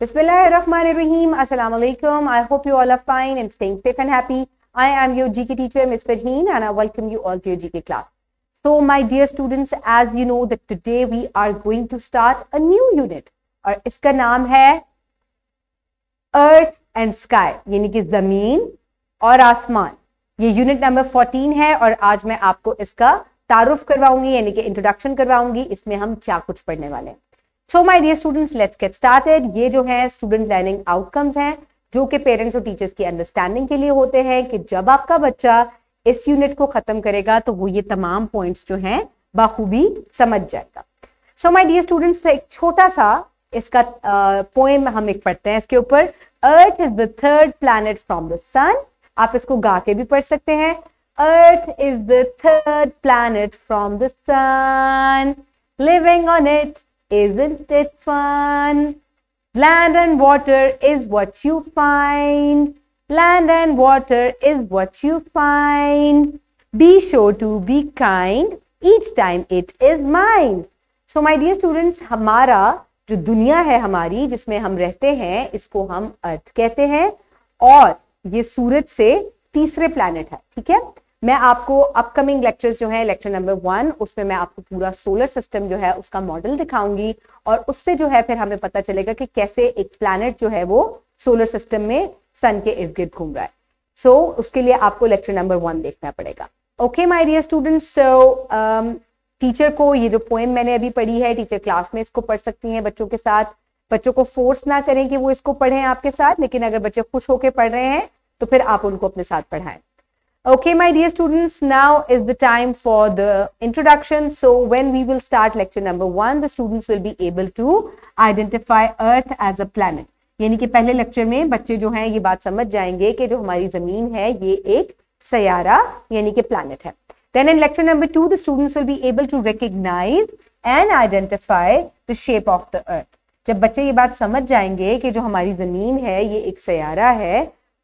बिस्मिल्लाम असलम I hope you all are fine and staying safe and happy I am your G teacher miss Farheen and I welcome you all to your G class so my dear students as you know that today we are going to start a new unit और इसका नाम है earth and sky यानी कि जमीन और आसमान ये यूनिट नंबर फोर्टीन है और आज मैं आपको इसका तारुफ करवाऊंगी यानी कि इंट्रोडक्शन करवाऊंगी इसमें हम क्या कुछ पढ़ने वाले हैं so my dear students let's get started ये जो है स्टूडेंट लर्निंग आउटकम्स हैं जो कि पेरेंट्स और टीचर्स की अंडरस्टैंडिंग के लिए होते हैं कि जब आपका बच्चा इस यूनिट को खत्म करेगा तो वो ये तमाम पॉइंट्स जो हैं बाखूबी समझ जाएगा सो माई डियर स्टूडेंट्स एक छोटा सा इसका पोएम uh, हम एक पढ़ते हैं इसके ऊपर earth is the third planet from the sun आप इसको गा के भी पढ़ सकते हैं earth is the third planet from the sun living on it Isn't it fun? Land and water is what you find. Land and water is what you find. Be sure to be kind. Each time it is mine. so my dear students हमारा जो दुनिया है हमारी जिसमें हम रहते हैं इसको हम अर्थ कहते हैं और ये सूरज से तीसरे प्लैनेट है ठीक है मैं आपको अपकमिंग लेक्चर्स जो है लेक्चर नंबर वन उसमें मैं आपको पूरा सोलर सिस्टम जो है उसका मॉडल दिखाऊंगी और उससे जो है फिर हमें पता चलेगा कि कैसे एक प्लानट जो है वो सोलर सिस्टम में सन के इर्द गिर्द घूम रहा है सो so, उसके लिए आपको लेक्चर नंबर वन देखना पड़ेगा okay my dear students so teacher को ये जो पोएम मैंने अभी पढ़ी है टीचर क्लास में इसको पढ़ सकती हैं बच्चों के साथ बच्चों को फोर्स ना करें कि वो इसको पढ़ें आपके साथ लेकिन अगर बच्चे खुश होकर पढ़ रहे हैं तो फिर आप उनको अपने साथ पढ़ाएं Okay, my dear students, now is the time for the introduction. So when we will start lecture number one, the students will be able to identify Earth as a planet. यानी कि पहले लेक्चर में बच्चे जो हैं ये बात समझ जाएंगे कि जो हमारी ज़मीन है ये एक सयारा यानी कि planet है Then in lecture number two, the students will be able to recognize and identify the shape of the earth. जब बच्चे ये बात समझ जाएंगे कि जो हमारी ज़मीन है ये एक सयारा है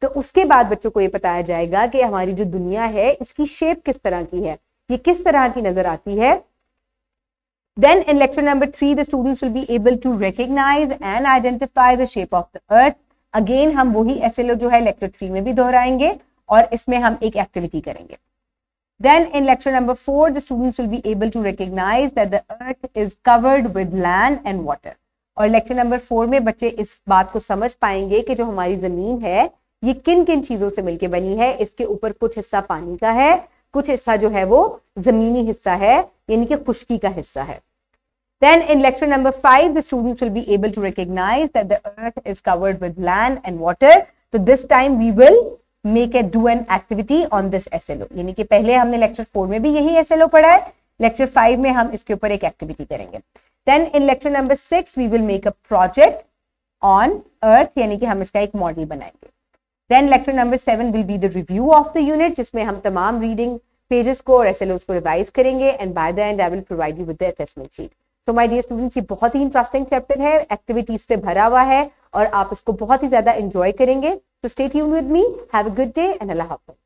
तो उसके बाद बच्चों को ये बताया जाएगा कि हमारी जो दुनिया है इसकी शेप किस तरह की है ये किस तरह की नजर आती है then in lecture number three the students will be able to recognise and identify the shape of the earth again हम वही ऐसे लोग जो है लेक्चर थ्री में भी दोहराएंगे और इसमें हम एक एक्टिविटी करेंगे then in lecture number four the students will be able to recognise that the earth is covered with land and water और लेक्चर नंबर फोर में बच्चे इस बात को समझ पाएंगे कि जो हमारी जमीन है ये किन किन चीजों से मिलकर बनी है इसके ऊपर कुछ हिस्सा पानी का है कुछ हिस्सा जो है वो जमीनी हिस्सा है यानी कि खुश्की का हिस्सा है then in lecture number five the student will be able to recognise that the earth is covered with land and water तो this time we will make a do an activity on this S L O यानी कि पहले हमने lecture four में भी यही S L ओ पढ़ा है लेक्चर फाइव में हम इसके ऊपर एक एक्टिविटी करेंगे then in lecture number six we will make a project on earth यानी कि हम इसका एक मॉडल बनाएंगे then lecture number seven will be the review of the unit जिसमें हम तमाम रीडिंग पेजेस को और एस को रिवाइज करेंगे and by the end I will provide you with the assessment sheet so my dear students ये बहुत ही इंटरेस्टिंग चैप्टर है एक्टिविटीज से भरा हुआ है और आप इसको बहुत ही ज्यादा इंजॉय करेंगे so stay tune with me have a good day and अल्लाह हाफिज